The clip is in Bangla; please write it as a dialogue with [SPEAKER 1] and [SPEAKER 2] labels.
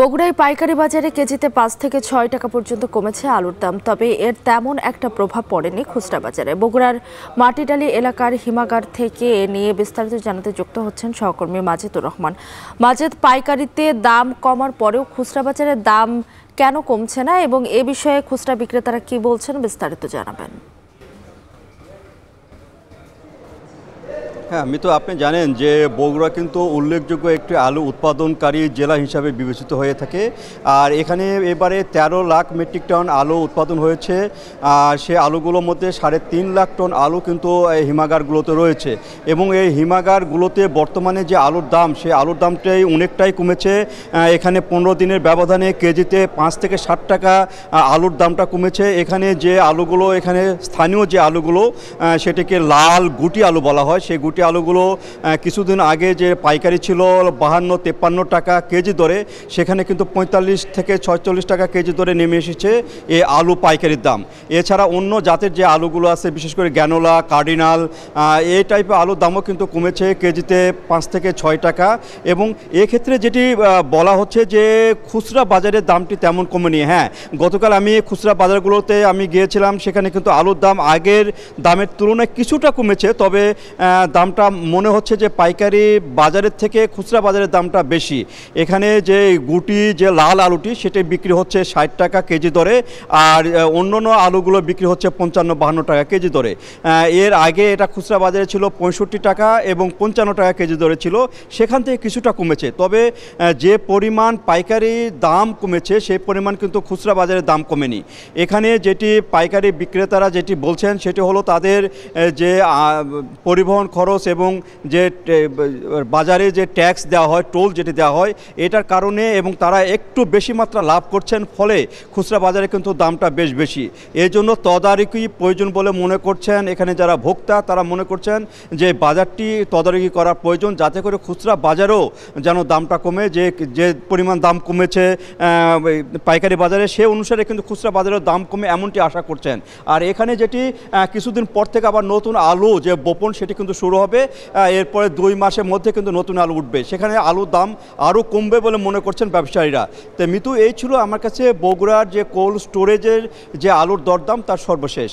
[SPEAKER 1] বগুড়ায় পাইকারি বাজারে কেজিতে পাঁচ থেকে ছয় টাকা পর্যন্ত কমেছে আলুর দাম তবে এর তেমন একটা প্রভাব পড়েনি খুচরা বাজারে বগুড়ার মাটিডালি এলাকার হিমাগার থেকে নিয়ে বিস্তারিত জানাতে যুক্ত হচ্ছেন সহকর্মী মাজেদুর রহমান মাজেদ পাইকারিতে দাম কমার পরেও খুচরা বাজারে দাম কেন কমছে না এবং এ বিষয়ে খুচরা বিক্রেতারা কি বলছেন বিস্তারিত জানাবেন
[SPEAKER 2] হ্যাঁ আমি তো আপনি জানেন যে বগুড়া কিন্তু উল্লেখযোগ্য একটি আলু উৎপাদনকারী জেলা হিসাবে বিবেচিত হয়ে থাকে আর এখানে এবারে ১৩ লাখ মেট্রিক টন আলু উৎপাদন হয়েছে আর সে আলুগুলোর মধ্যে সাড়ে তিন লাখ টন আলু কিন্তু এই হিমাগারগুলোতে রয়েছে এবং এই হিমাগারগুলোতে বর্তমানে যে আলুর দাম সে আলুর দামটাই অনেকটাই কমেছে এখানে পনেরো দিনের ব্যবধানে কেজিতে পাঁচ থেকে ষাট টাকা আলুর দামটা কমেছে এখানে যে আলুগুলো এখানে স্থানীয় যে আলুগুলো সেটিকে লাল গুটি আলু বলা হয় সেগুলো গুটি আলুগুলো কিছুদিন আগে যে পাইকারি ছিল বাহান্ন তেপ্পান্ন টাকা কেজি দরে সেখানে কিন্তু পঁয়তাল্লিশ থেকে ছয়চল্লিশ টাকা কেজি দরে নেমে এসেছে এ আলু পাইকারির দাম এছাড়া অন্য জাতের যে আলুগুলো আছে বিশেষ করে গ্যানোলা কার্ডিনাল এই টাইপের আলুর দামও কিন্তু কমেছে কেজিতে পাঁচ থেকে ছয় টাকা এবং এক্ষেত্রে যেটি বলা হচ্ছে যে খুচরা বাজারের দামটি তেমন কমেনি হ্যাঁ গতকাল আমি খুচরা বাজারগুলোতে আমি গিয়েছিলাম সেখানে কিন্তু আলুর দাম আগের দামের তুলনায় কিছুটা কমেছে তবে দামটা মনে হচ্ছে যে পাইকারি বাজারের থেকে খুচরা বাজারের দামটা বেশি এখানে যে গুটি যে লাল আলুটি সেটি বিক্রি হচ্ছে ষাট টাকা কেজি দরে আর অন্য আলুগুলো বিক্রি হচ্ছে পঞ্চান্ন বাহান্ন টাকা কেজি দরে এর আগে এটা খুচরা বাজারে ছিল পঁয়ষট্টি টাকা এবং পঞ্চান্ন টাকা কেজি দরে ছিল সেখান থেকে কিছুটা কমেছে তবে যে পরিমাণ পাইকারি দাম কমেছে সেই পরিমাণ কিন্তু খুচরা বাজারে দাম কমেনি এখানে যেটি পাইকারি বিক্রেতারা যেটি বলছেন সেটি হলো তাদের যে পরিবহন খরচ এবং যে বাজারে যে ট্যাক্স দেওয়া হয় টোল যেটি দেওয়া হয় এটার কারণে এবং তারা একটু বেশি মাত্রা লাভ করছেন ফলে খুচরা বাজারে কিন্তু দামটা বেশ বেশি এই জন্য তদারকি প্রয়োজন বলে মনে করছেন এখানে যারা ভোক্তা তারা মনে করছেন যে বাজারটি তদারকি করা প্রয়োজন যাতে করে খুচরা বাজারেও যেন দামটা কমে যে যে পরিমাণ দাম কমেছে পাইকারি বাজারে সে অনুসারে কিন্তু খুচরা বাজারের দাম কমে এমনটি আশা করছেন আর এখানে যেটি কিছুদিন পর থেকে আবার নতুন আলু যে বোপন সেটি কিন্তু শুরু শুরু হবে এরপরে দুই মাসের মধ্যে কিন্তু নতুন আলু উঠবে সেখানে আলুর দাম আরও কমবে বলে মনে করছেন ব্যবসায়ীরা তো মিতু এই ছিল আমার কাছে বগুড়ার যে কোল্ড স্টোরেজের যে আলুর দরদাম তার সর্বশেষ